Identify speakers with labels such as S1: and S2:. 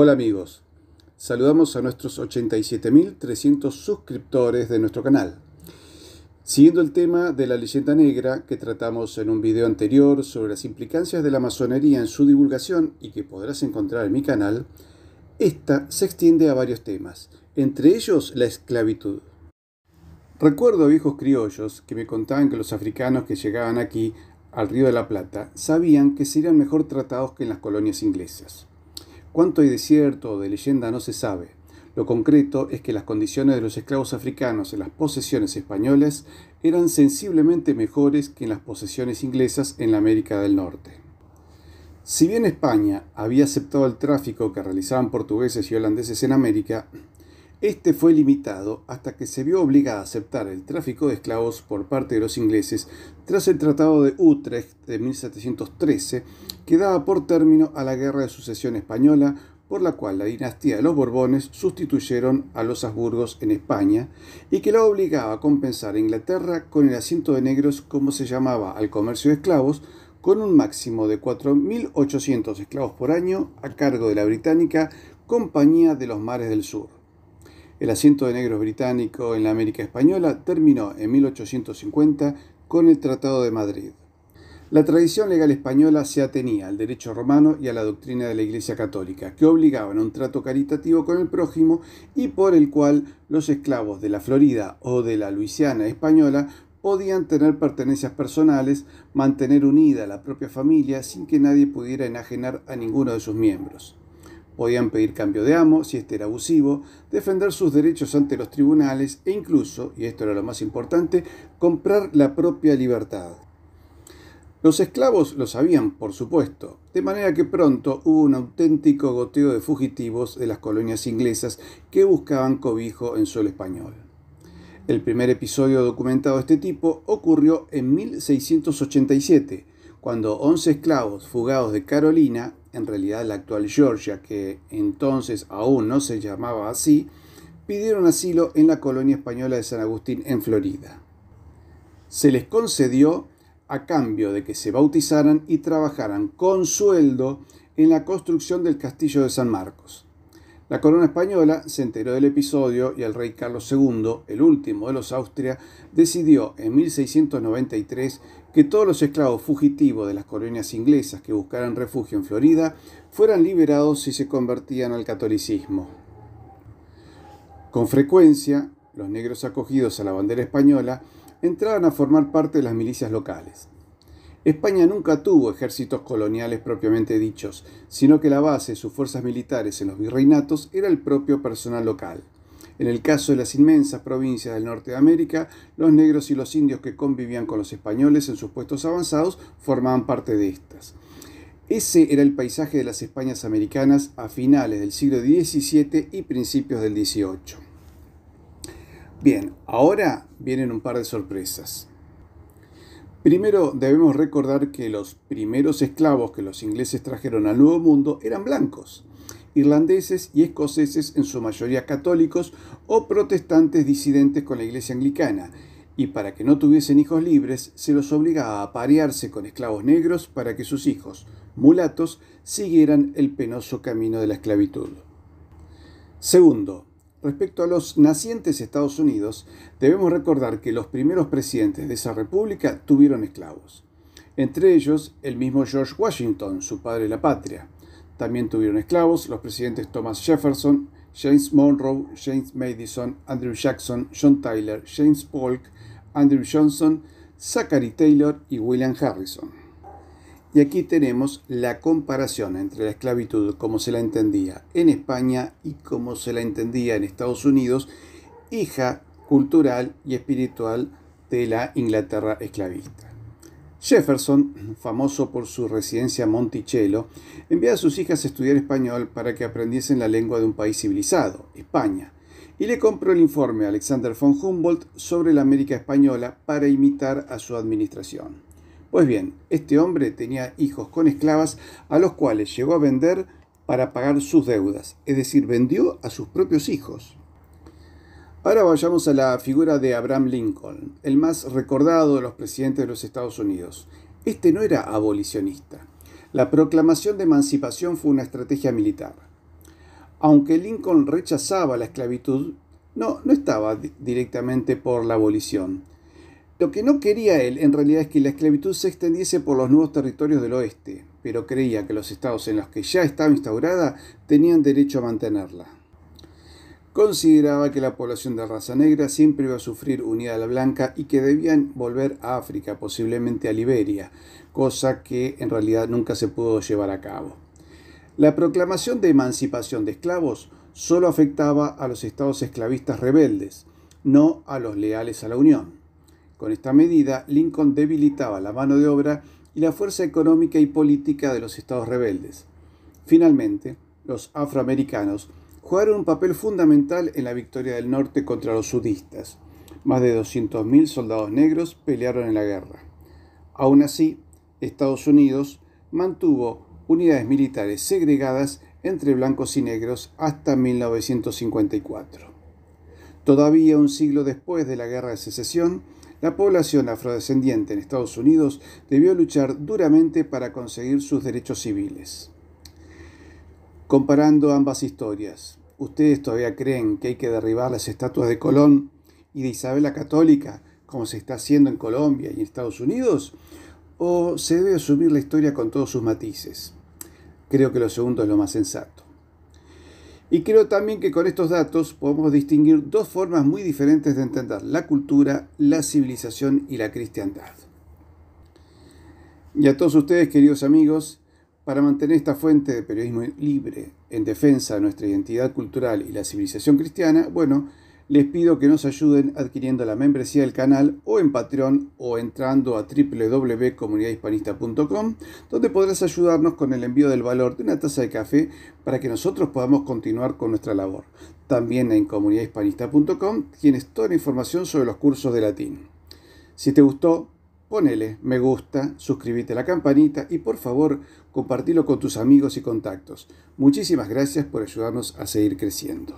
S1: Hola amigos, saludamos a nuestros 87.300 suscriptores de nuestro canal. Siguiendo el tema de la leyenda negra que tratamos en un video anterior sobre las implicancias de la masonería en su divulgación y que podrás encontrar en mi canal, esta se extiende a varios temas, entre ellos la esclavitud. Recuerdo a viejos criollos que me contaban que los africanos que llegaban aquí al Río de la Plata sabían que serían mejor tratados que en las colonias inglesas. Cuánto hay de cierto o de leyenda no se sabe. Lo concreto es que las condiciones de los esclavos africanos en las posesiones españolas eran sensiblemente mejores que en las posesiones inglesas en la América del Norte. Si bien España había aceptado el tráfico que realizaban portugueses y holandeses en América, este fue limitado hasta que se vio obligada a aceptar el tráfico de esclavos por parte de los ingleses tras el Tratado de Utrecht de 1713, que daba por término a la Guerra de Sucesión Española, por la cual la dinastía de los Borbones sustituyeron a los Habsburgos en España y que la obligaba a compensar a Inglaterra con el asiento de negros, como se llamaba al comercio de esclavos, con un máximo de 4.800 esclavos por año a cargo de la británica Compañía de los Mares del Sur. El asiento de negros británico en la América Española terminó en 1850 con el Tratado de Madrid. La tradición legal española se atenía al derecho romano y a la doctrina de la Iglesia Católica, que obligaban a un trato caritativo con el prójimo y por el cual los esclavos de la Florida o de la Luisiana española podían tener pertenencias personales, mantener unida la propia familia sin que nadie pudiera enajenar a ninguno de sus miembros. Podían pedir cambio de amo si este era abusivo, defender sus derechos ante los tribunales e incluso, y esto era lo más importante, comprar la propia libertad. Los esclavos lo sabían, por supuesto, de manera que pronto hubo un auténtico goteo de fugitivos de las colonias inglesas que buscaban cobijo en suelo español. El primer episodio documentado de este tipo ocurrió en 1687, cuando 11 esclavos fugados de Carolina en realidad la actual Georgia, que entonces aún no se llamaba así, pidieron asilo en la colonia española de San Agustín en Florida. Se les concedió a cambio de que se bautizaran y trabajaran con sueldo en la construcción del castillo de San Marcos. La corona española se enteró del episodio y el rey Carlos II, el último de los Austria, decidió en 1693 que todos los esclavos fugitivos de las colonias inglesas que buscaran refugio en Florida fueran liberados si se convertían al catolicismo. Con frecuencia, los negros acogidos a la bandera española entraban a formar parte de las milicias locales. España nunca tuvo ejércitos coloniales propiamente dichos, sino que la base de sus fuerzas militares en los virreinatos era el propio personal local. En el caso de las inmensas provincias del norte de América, los negros y los indios que convivían con los españoles en sus puestos avanzados formaban parte de estas. Ese era el paisaje de las Españas americanas a finales del siglo XVII y principios del XVIII. Bien, ahora vienen un par de sorpresas. Primero debemos recordar que los primeros esclavos que los ingleses trajeron al Nuevo Mundo eran blancos irlandeses y escoceses, en su mayoría católicos o protestantes disidentes con la Iglesia anglicana, y para que no tuviesen hijos libres, se los obligaba a parearse con esclavos negros para que sus hijos, mulatos, siguieran el penoso camino de la esclavitud. Segundo, Respecto a los nacientes Estados Unidos, debemos recordar que los primeros presidentes de esa república tuvieron esclavos, entre ellos el mismo George Washington, su padre de la patria. También tuvieron esclavos los presidentes Thomas Jefferson, James Monroe, James Madison, Andrew Jackson, John Tyler, James Polk, Andrew Johnson, Zachary Taylor y William Harrison. Y aquí tenemos la comparación entre la esclavitud como se la entendía en España y como se la entendía en Estados Unidos, hija cultural y espiritual de la Inglaterra esclavista. Jefferson, famoso por su residencia Monticello, envió a sus hijas a estudiar español para que aprendiesen la lengua de un país civilizado, España, y le compró el informe a Alexander von Humboldt sobre la América española para imitar a su administración. Pues bien, este hombre tenía hijos con esclavas a los cuales llegó a vender para pagar sus deudas, es decir, vendió a sus propios hijos. Ahora vayamos a la figura de Abraham Lincoln, el más recordado de los presidentes de los Estados Unidos. Este no era abolicionista. La proclamación de emancipación fue una estrategia militar. Aunque Lincoln rechazaba la esclavitud, no, no estaba directamente por la abolición. Lo que no quería él en realidad es que la esclavitud se extendiese por los nuevos territorios del oeste, pero creía que los estados en los que ya estaba instaurada tenían derecho a mantenerla consideraba que la población de raza negra siempre iba a sufrir unida a la blanca y que debían volver a África, posiblemente a Liberia, cosa que en realidad nunca se pudo llevar a cabo. La proclamación de emancipación de esclavos solo afectaba a los estados esclavistas rebeldes, no a los leales a la Unión. Con esta medida, Lincoln debilitaba la mano de obra y la fuerza económica y política de los estados rebeldes. Finalmente, los afroamericanos jugaron un papel fundamental en la victoria del norte contra los sudistas. Más de 200.000 soldados negros pelearon en la guerra. Aún así, Estados Unidos mantuvo unidades militares segregadas entre blancos y negros hasta 1954. Todavía un siglo después de la Guerra de Secesión, la población afrodescendiente en Estados Unidos debió luchar duramente para conseguir sus derechos civiles. Comparando ambas historias, ¿ustedes todavía creen que hay que derribar las estatuas de Colón y de Isabel la Católica, como se está haciendo en Colombia y en Estados Unidos? ¿O se debe asumir la historia con todos sus matices? Creo que lo segundo es lo más sensato. Y creo también que con estos datos podemos distinguir dos formas muy diferentes de entender la cultura, la civilización y la cristiandad. Y a todos ustedes, queridos amigos, para mantener esta fuente de periodismo libre en defensa de nuestra identidad cultural y la civilización cristiana, bueno, les pido que nos ayuden adquiriendo la membresía del canal o en Patreon o entrando a www.comunidadhispanista.com, donde podrás ayudarnos con el envío del valor de una taza de café para que nosotros podamos continuar con nuestra labor. También en comunidadhispanista.com tienes toda la información sobre los cursos de latín. Si te gustó, ponele me gusta, suscríbete a la campanita y por favor compartilo con tus amigos y contactos. Muchísimas gracias por ayudarnos a seguir creciendo.